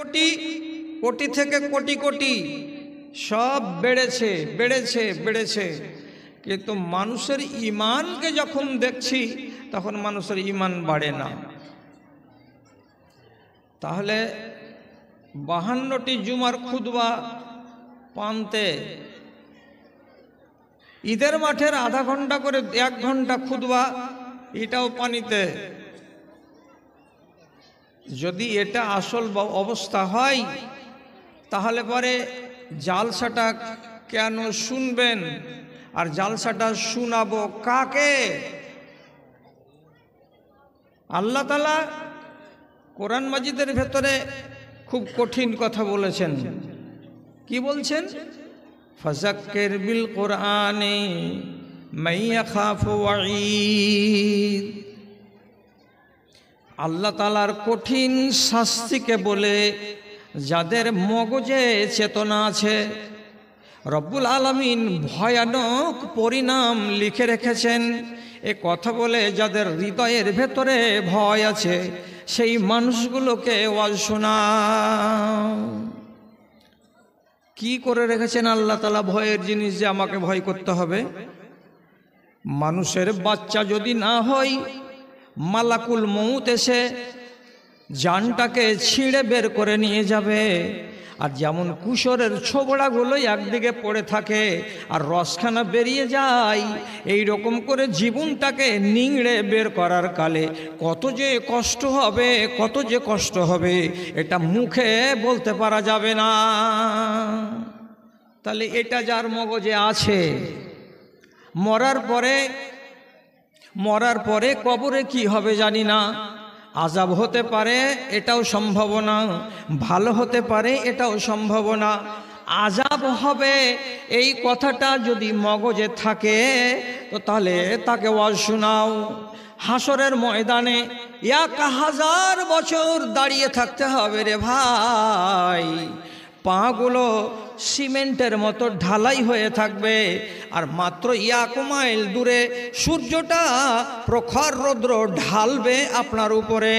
কোটি কোটি থেকে কোটি কোটি সব বেড়েছে বেড়েছে বেড়েছে কিন্তু মানুষের ইমানকে যখন দেখছি তখন মানুষের ইমান বাড়ে না তাহলে বাহান্নটি জুমার খুদবা পানতে ঈদের মাঠের আধা ঘন্টা করে এক ঘন্টা খুদবা এটাও পানিতে যদি এটা আসল অবস্থা হয় তাহলে পরে জালসাটা কেন শুনবেন আর জালসাটা শুনাবো কাকে আল্লাহ তালা কোরআন মাজিদের ভেতরে খুব কঠিন কথা বলেছেন কি বলছেন ফজাক্কের বিল কোরআনে মাইয়া খাফ আল্লাহ তালার কঠিন শাস্তিকে বলে যাদের মগজে চেতনা আছে রব্বুল আলমিন ভয়ানক পরিণাম লিখে রেখেছেন এ কথা বলে যাদের হৃদয়ের ভেতরে ভয় আছে সেই মানুষগুলোকে ওয়াজ শোনা কি করে রেখেছেন আল্লাহ তালা ভয়ের জিনিস যে আমাকে ভয় করতে হবে মানুষের বাচ্চা যদি না হয় মালাকুল মৌত এসে জানটাকে ছিঁড়ে বের করে নিয়ে যাবে আর যেমন কুশরের ছোবড়াগুলো একদিকে পড়ে থাকে আর রসখানা বেরিয়ে যায় এই রকম করে জীবনটাকে নিংড়ে বের করার কালে কত যে কষ্ট হবে কত যে কষ্ট হবে এটা মুখে বলতে পারা যাবে না তাহলে এটা যার মগজে আছে মরার পরে মরার পরে কবরে কি হবে জানি না আজাব হতে পারে এটাও সম্ভাবনা ভালো হতে পারে এটাও সম্ভাবনা আজাব হবে এই কথাটা যদি মগজে থাকে তো তাহলে তাকে ওয়াজ শোনাও হাসরের ময়দানে এক হাজার বছর দাঁড়িয়ে থাকতে হবে রে ভাই পাগুলো সিমেন্টের মতো ঢালাই হয়ে থাকবে আর মাত্র এক মাইল দূরে সূর্যটা প্রখর রৌদ্র ঢালবে আপনার উপরে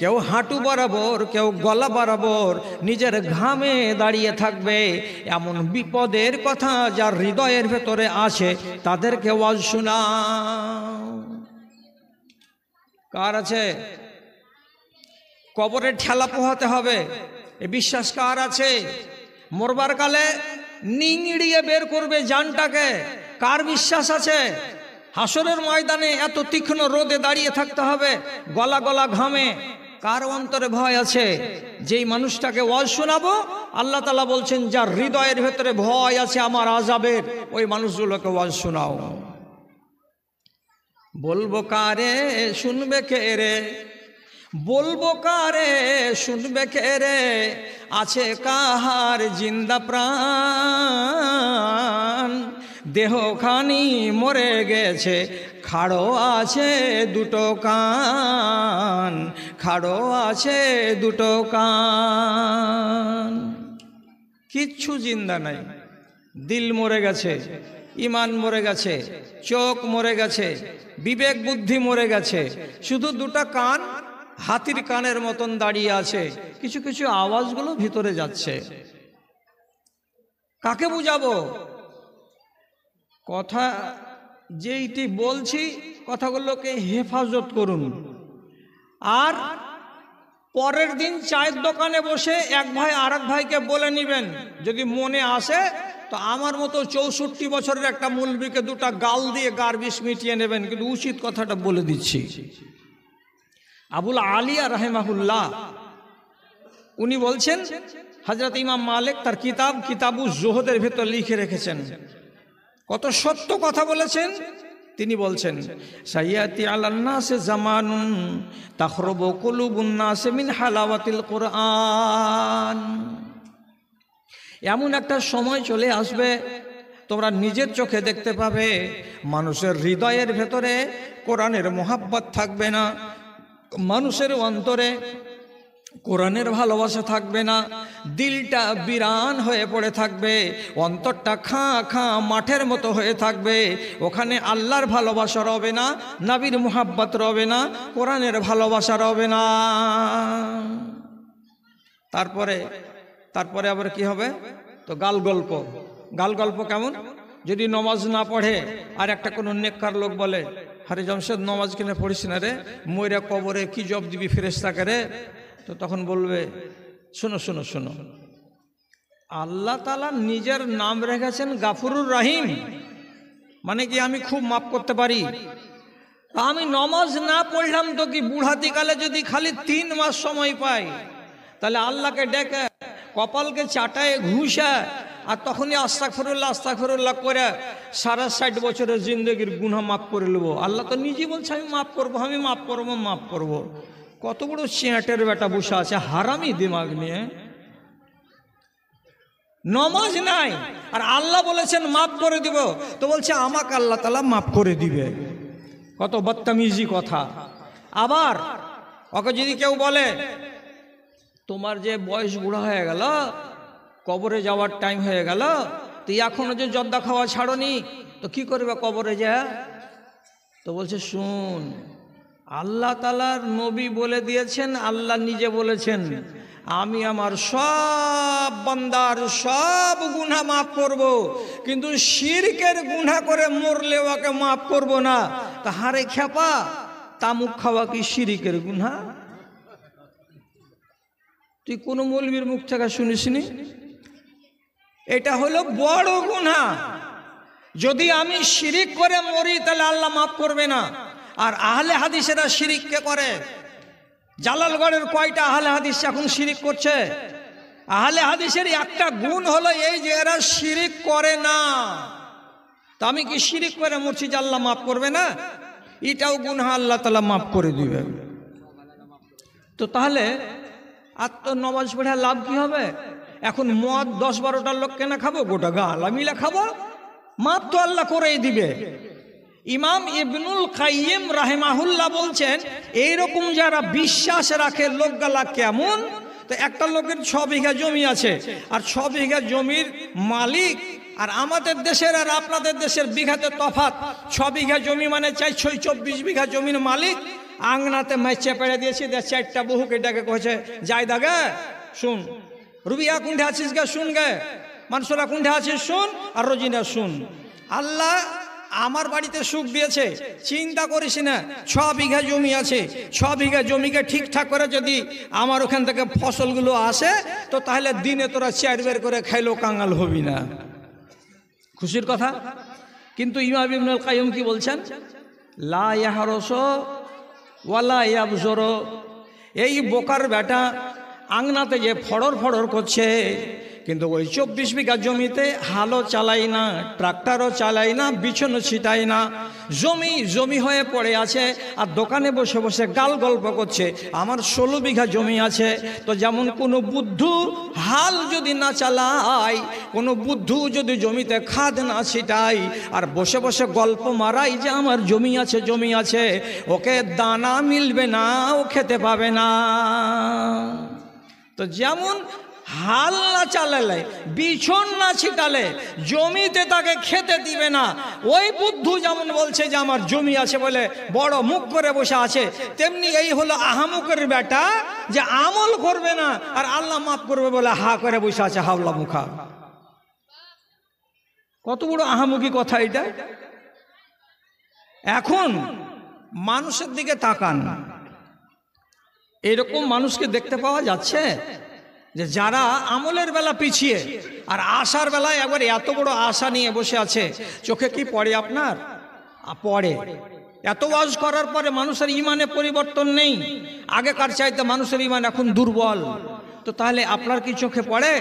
কেউ হাঁটু বরাবর কেউ গলা বরাবর নিজের ঘামে দাঁড়িয়ে থাকবে এমন বিপদের কথা যার হৃদয়ের ভেতরে আছে তাদেরকে ওয়াজ শোনা কার আছে কবরে ঠেলা পোহাতে হবে এ বিশ্বাস কার আছে মরবার কালে নিংড়িয়ে বের করবে যানটাকে কার বিশ্বাস আছে হাসরের ময়দানে এত তীক্ষ্ণ রোদে দাঁড়িয়ে থাকতে হবে গলা গলা ঘামে কার অন্তরে ভয় আছে যেই মানুষটাকে ওয়াজ শোনাবো আল্লাহ তালা বলছেন যার হৃদয়ের ভেতরে ভয় আছে আমার আজাবের ওই মানুষগুলোকে ওয়াজ শোনাও বলবো কারে শুনবে কে রে বলবো কারে শুনবে কেরে রে আছে কাহার জিন্দা প্রাণ দেহখানি মরে গেছে খাড়ো আছে দুটো কান খাড়ো আছে দুটো কান কিচ্ছু জিন্দা নাই দিল মরে গেছে ইমান মরে গেছে চোখ মরে গেছে বিবেক বুদ্ধি মরে গেছে শুধু দুটা কান হাতির কানের মতন দাঁড়িয়ে আছে কিছু কিছু আওয়াজগুলো ভিতরে যাচ্ছে কাকে বুঝাবো কথা যেইটি বলছি কথাগুলোকে হেফাজত করুন আর পরের দিন চায়ের দোকানে বসে এক ভাই আর ভাইকে বলে নিবেন যদি মনে আসে তো আমার মতো চৌষট্টি বছরের একটা মুলবিকে দুটা গাল দিয়ে গার্বিস মিটিয়ে নেবেন কিন্তু উচিত কথাটা বলে দিচ্ছি আবুল আলিয়া রাহেমাহুল্লাহ উনি বলছেন হজরত ইমাম মালিক তার কিতাব কিতাবু জোহদের ভেতর লিখে রেখেছেন কত সত্য কথা বলেছেন তিনি বলছেন সাইয়াতি আলান্নাসে জামানুন তাখরব কলুবুন্নাসে মিন হালাওয়াতিল কোরআন এমন একটা সময় চলে আসবে তোমরা নিজের চোখে দেখতে পাবে মানুষের হৃদয়ের ভেতরে কোরআনের মোহাব্বত থাকবে না মানুষের অন্তরে কোরআনের ভালোবাসা থাকবে না দিলটা বিরান হয়ে পড়ে থাকবে অন্তরটা খাঁ খাঁ মাঠের মতো হয়ে থাকবে ওখানে আল্লাহর ভালোবাসা রবে না নাবির মোহাব্বত রবে না কোরআনের ভালোবাসা রবে না তারপরে তারপরে আবার কি হবে তো গাল গল্প গাল গল্প কেমন যদি নমাজ না পড়ে আর একটা কোনো নেককার লোক বলে হরি জমশেদ নমাজ কিনে পড়িস না রে ময়রা কবরে কি জব দিবি ফেরেস্তাকে রে তো তখন বলবে শোনো শোনো শোনো আল্লাহ তালা নিজের নাম রেখেছেন গাফরুর রাহিম মানে কি আমি খুব মাফ করতে পারি আমি নমাজ না পড়লাম তো কি কালে যদি খালি তিন মাস সময় পাই তাহলে আল্লাহকে ডেকে কপালকে চাটায় ঘুষায় আর তখনই আস্তাক ফেরুল্লাহ আস্তা ফেরুল্লাহ করে সারা ষাট বছরের জিন্দগির গুণা মাফ করে নেবো আল্লাহ তো নিজে বলছে আমি মাফ করবো আমি মাফ করবো মাফ করবো কত বড় চেঁটের বেটা বসে আছে হারামি দিমাগ নিয়ে নমাজ নাই আর আল্লাহ বলেছেন মাফ করে দিব তো বলছে আমাকে আল্লাহ তালা মাফ করে দিবে কত বদতামিজি কথা আবার ওকে যদি কেউ বলে তোমার যে বয়স বুড়া হয়ে গেল কবরে যাওয়ার টাইম হয়ে গেল তুই এখনো যে জর্দা খাওয়া ছাড়নি তো কি করবে কবরে যা তো বলছে শুন আল্লাহ তালার নবী বলে দিয়েছেন আল্লাহ নিজে বলেছেন আমি আমার সব বান্দার সব গুণা মাফ করব। কিন্তু শিরকের গুণা করে মরলে ওকে মাফ করব না তা হারে খেপা তামুক খাওয়া কি শিরিকের গুণা তুই কোনো মৌলবীর মুখ থেকে শুনিসনি এটা হলো বড় গুণা যদি আমি শিরিক করে মরি তাহলে আল্লাহ মাফ করবে না আর আহলে হাদিসেরা শিরিককে করে জালালগড়ের কয়টা আহলে হাদিস এখন শিরিক করছে আহলে হাদিসের একটা গুণ হলো এই যে এরা শিরিক করে না তা আমি কি শিরিক করে মরছি যে আল্লাহ মাফ করবে না এটাও গুনহা আল্লাহ তালা মাফ করে দিবে তো তাহলে আর তো পড়ে লাভ কি হবে এখন মদ দশ বারোটার লোক কেনা খাবো গোটা গালা মিলা খাবো মাপ তো আল্লাহ করেই দিবে ইমাম ইবনুল কাইম রাহেমাহুল্লাহ বলছেন এইরকম যারা বিশ্বাস রাখে লোক গালা কেমন তো একটা লোকের ছ বিঘা জমি আছে আর ছ বিঘা জমির মালিক আর আমাদের দেশের আর আপনাদের দেশের বিঘাতে তফাত ছ বিঘা জমি মানে চাই ছয় চব্বিশ বিঘা জমির মালিক আংনাতে মাইচে পেড়ে দিয়েছে চারটা বহু ডাকে কয়েছে যাই দাগা শুন রুবিয়া কুণ্ঠে আছিস গে শুন গে মানসোলা কুণ্ঠে আছিস শুন আর রোজিনা শুন আল্লাহ আমার বাড়িতে সুখ দিয়েছে চিন্তা করিস না ছ বিঘা জমি আছে ছ বিঘা জমিকে ঠিকঠাক করে যদি আমার ওখান থেকে ফসলগুলো আসে তো তাহলে দিনে তোরা চেয়ার বের করে খাইলো কাঙাল হবি না খুশির কথা কিন্তু ইমা বিমল কায়ুম কি বলছেন লা ওয়ালা ইয়াবজর এই বোকার বেটা আংনাতে যে ফড়র ফড়র করছে কিন্তু ওই চব্বিশ বিঘা জমিতে হালও চালাই না ট্রাক্টারও চালাই না বিছনও ছিটায় না জমি জমি হয়ে পড়ে আছে আর দোকানে বসে বসে গাল গল্প করছে আমার ষোলো বিঘা জমি আছে তো যেমন কোনো বুদ্ধু হাল যদি না চালায় কোনো বুদ্ধু যদি জমিতে খাদ না ছিটাই আর বসে বসে গল্প মারাই যে আমার জমি আছে জমি আছে ওকে দানা মিলবে না ও খেতে পাবে না তো যেমন হাল না চালালে বিছন না ছিটালে জমিতে তাকে খেতে দিবে না ওই বুদ্ধ যেমন বলছে যে আমার জমি আছে বলে বড় মুখ করে বসে আছে তেমনি এই হলো আহামুকের বেটা যে আমল করবে না আর আল্লাহ মাফ করবে বলে হা করে বসে আছে হাওলা মুখা কত বড় আহামুখী কথা এটা এখন মানুষের দিকে তাকান না এরকম মানুষকে দেখতে পাওয়া যাচ্ছে যে যারা আমলের বেলা পিছিয়ে আর আশার বেলায় একবার এত বড় আশা নিয়ে বসে আছে চোখে কি পড়ে আপনার পড়ে এত ওয়াজ করার পরে মানুষের ইমানে পরিবর্তন নেই আগেকার চাইতে মানুষের ইমান এখন দুর্বল তো তাহলে আপনার কি চোখে পড়ে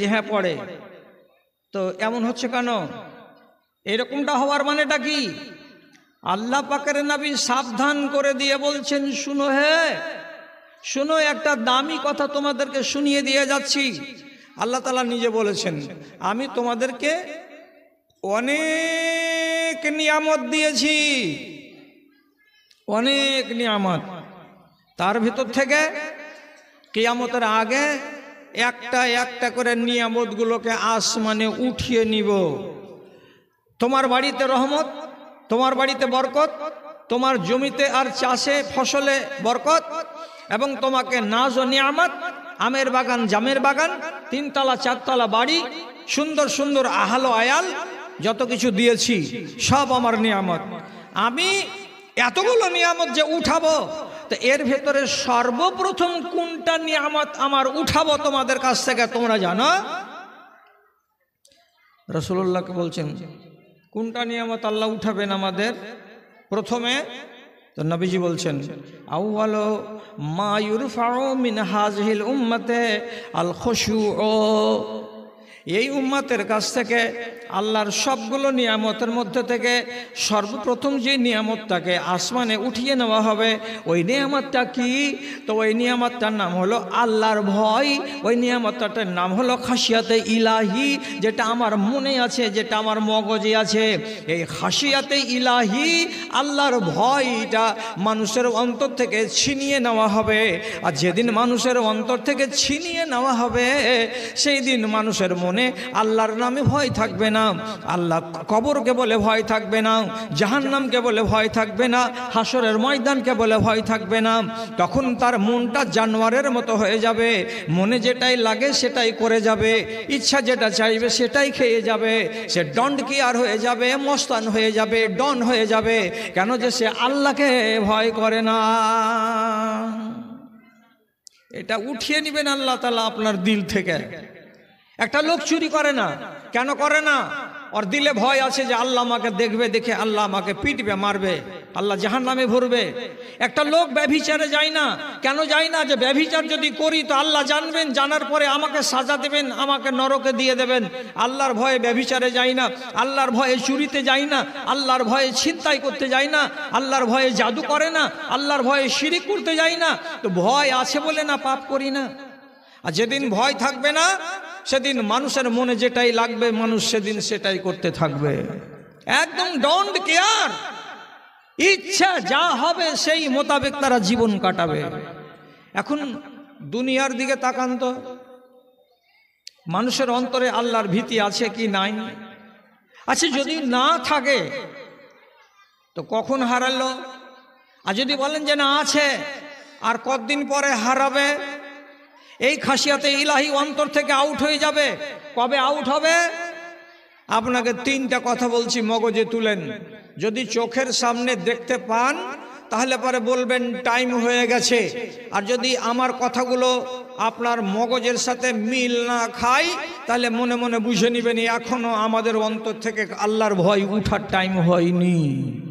যে হ্যাঁ পড়ে তো এমন হচ্ছে কেন এরকমটা হওয়ার মানেটা কি আল্লাহ পাকের নাবি সাবধান করে দিয়ে বলছেন শুনো হে শুনো একটা দামি কথা তোমাদেরকে শুনিয়ে দিয়ে যাচ্ছি আল্লাহ তালা নিজে বলেছেন আমি তোমাদেরকে অনেক নিয়ামত দিয়েছি অনেক নিয়ামত তার ভিতর থেকে কেয়ামতের আগে একটা একটা করে নিয়ামতগুলোকে আসমানে উঠিয়ে নিব তোমার বাড়িতে রহমত তোমার বাড়িতে বরকত তোমার জমিতে আর চাষে ফসলে বরকত এবং তোমাকে নাজ ও নিয়ামত আমের বাগান জামের বাগান তিনতলা চারতলা বাড়ি সুন্দর সুন্দর আহালো আয়াল যত কিছু দিয়েছি সব আমার নিয়ামত আমি এতগুলো নিয়ামত যে উঠাবো তো এর ভেতরে সর্বপ্রথম কোনটা নিয়ামত আমার উঠাবো তোমাদের কাছ থেকে তোমরা জানো রসুল্লাহকে বলছেন কোনটা নিয়ামত আল্লাহ উঠাবেন আমাদের প্রথমে তো নবীজি বলছেন আউ্বাল মা ফাও মিন হাজহিল উম্মতে আল খসু ও এই উম্মাতের কাছ থেকে আল্লাহর সবগুলো নিয়ামতের মধ্যে থেকে সর্বপ্রথম যে নিয়ামতটাকে আসমানে উঠিয়ে নেওয়া হবে ওই নিয়ামতটা কি তো ওই নিয়ামতটার নাম হলো আল্লাহর ভয় ওই নিয়ামতটার নাম হলো খাসিয়াতে ইলাহি যেটা আমার মনে আছে যেটা আমার মগজে আছে এই খাসিয়াতে ইলাহি আল্লাহর ভয়টা মানুষের অন্তর থেকে ছিনিয়ে নেওয়া হবে আর যেদিন মানুষের অন্তর থেকে ছিনিয়ে নেওয়া হবে সেই দিন মানুষের মনে আল্লাহর নামে ভয় থাকবে না আল্লাহ কবরকে বলে ভয় থাকবে না জাহান্নামকে বলে ভয় থাকবে না হাসরের ময়দানকে বলে ভয় থাকবে না তখন তার মনটা জানোয়ারের মতো হয়ে যাবে মনে যেটাই লাগে সেটাই করে যাবে ইচ্ছা যেটা চাইবে সেটাই খেয়ে যাবে সে ডন্ড কেয়ার হয়ে যাবে মস্তান হয়ে যাবে ডন হয়ে যাবে কেন যে সে আল্লাহকে ভয় করে না এটা উঠিয়ে নেবেন আল্লাহ তালা আপনার দিল থেকে একটা লোক চুরি করে না কেন করে না ওর দিলে ভয় আছে যে আল্লাহ আমাকে দেখবে দেখে আল্লাহ আমাকে পিটবে মারবে আল্লাহ জাহান নামে ভরবে একটা লোক ব্যভিচারে যায় না কেন যায় না যে ব্যভিচার যদি করি তো আল্লাহ জানবেন জানার পরে আমাকে সাজা দেবেন আমাকে নরকে দিয়ে দেবেন আল্লাহর ভয়ে ব্যভিচারে যায় না আল্লাহর ভয়ে চুরিতে যায় না আল্লাহর ভয়ে ছিনতাই করতে যায় না আল্লাহর ভয়ে জাদু করে না আল্লাহর ভয়ে সিঁড়ি করতে যাই না তো ভয় আছে বলে না পাপ করি না আর যেদিন ভয় থাকবে না সেদিন মানুষের মনে যেটাই লাগবে মানুষ সেদিন সেটাই করতে থাকবে একদম ডন্ট কেয়ার ইচ্ছা যা হবে সেই মোতাবেক তারা জীবন কাটাবে এখন দুনিয়ার দিকে তাকান তো মানুষের অন্তরে আল্লাহর ভীতি আছে কি নাই আছে আচ্ছা, যদি না থাকে তো কখন হারালো আর যদি বলেন যে না আছে আর কতদিন পরে হারাবে এই খাসিয়াতে ইলাহি অন্তর থেকে আউট হয়ে যাবে কবে আউট হবে আপনাকে তিনটা কথা বলছি মগজে তুলেন যদি চোখের সামনে দেখতে পান তাহলে পরে বলবেন টাইম হয়ে গেছে আর যদি আমার কথাগুলো আপনার মগজের সাথে মিল না খাই তাহলে মনে মনে বুঝে নেবেন এখনও আমাদের অন্তর থেকে আল্লাহর ভয় উঠার টাইম হয়নি